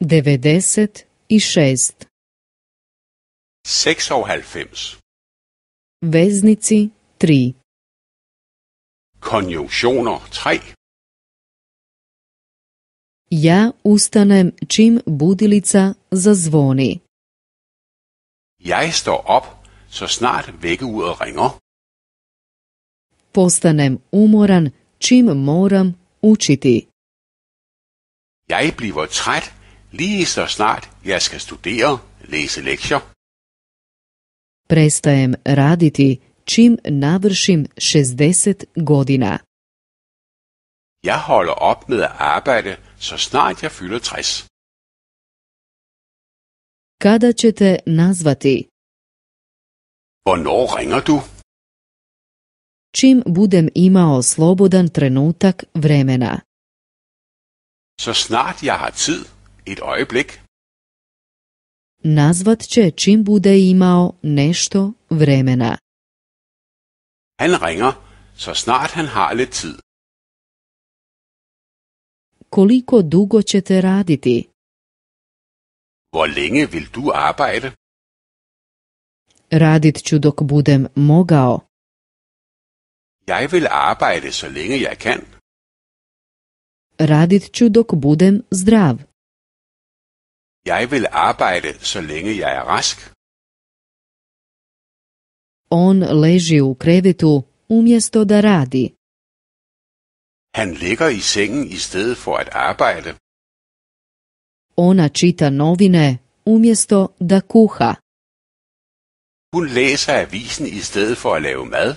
96 96 Veznici 3 Konjunktioner 3 Ja ustanem čim budilica zazvoni. Jeg står op, så snart vækkeuret ringer. Postanem umoran, čim moram učiti. Jeg bliver træt, Lige så snart jeg skal studere, læse lektier. Prestajem raditi čim navršim 60 godina. Jeg holder op med at arbejde, så snart jeg fylder 60. Kada ćete nazvati? Hvornår ringer du? Čim budem imao slobodan trenutak vremena. Så snart jeg har tid, et Augenblick? Nazvat će čim bude imao nešto vremena. Han ringer, så snart han har lidt tid. Koliko dugo ćete raditi? Hvor længe vil du arbejde? Radit ću dok budem mogao. Jeg vil arbejde så længe jeg kan. Radit ću dok budem zdrav. Jeg vil arbejde så længe jeg er rask. On leži u krevetu umjesto da radi. Han ligger i sengen i stedet for at arbejde. Ona čita novine umjesto da kuha. Hun læser avisen i stedet for at lave mad.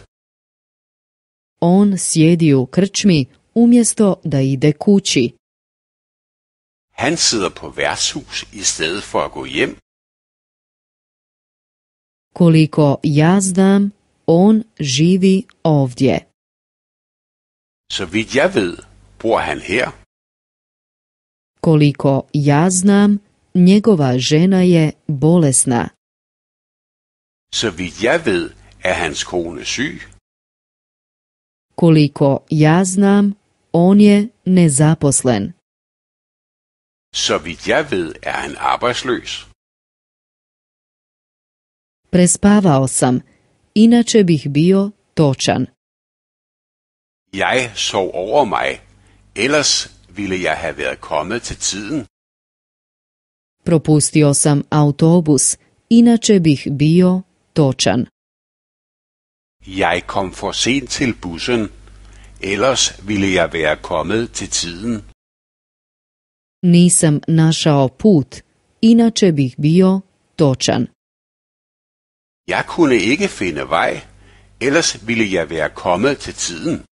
On sjedi u krčmi umjesto da ide kući. Han sidder på værtshus i stedet for at gå hjem. Koliko ja znam, on živi ovdje. Så vidt jeg ved, bor han her. Koliko ja znam, njegova žena je bolesna. Så vidt jeg ved, er hans kone syg. Koliko ja znam, on je nezaposlen. Så vidt jeg ved, er han arbejdsløs. Prespavao sam, inače bih bio točan. Jeg sov over mig, ellers ville jeg have været kommet til tiden. Propustio sam autobus, inače bih bio točan. Jeg kom for sent til bussen, ellers ville jeg være kommet til tiden. Nisam našao put, inače bih bio točan. Jeg kunne ikke finde vej, ellers ville jeg være kommet til tiden.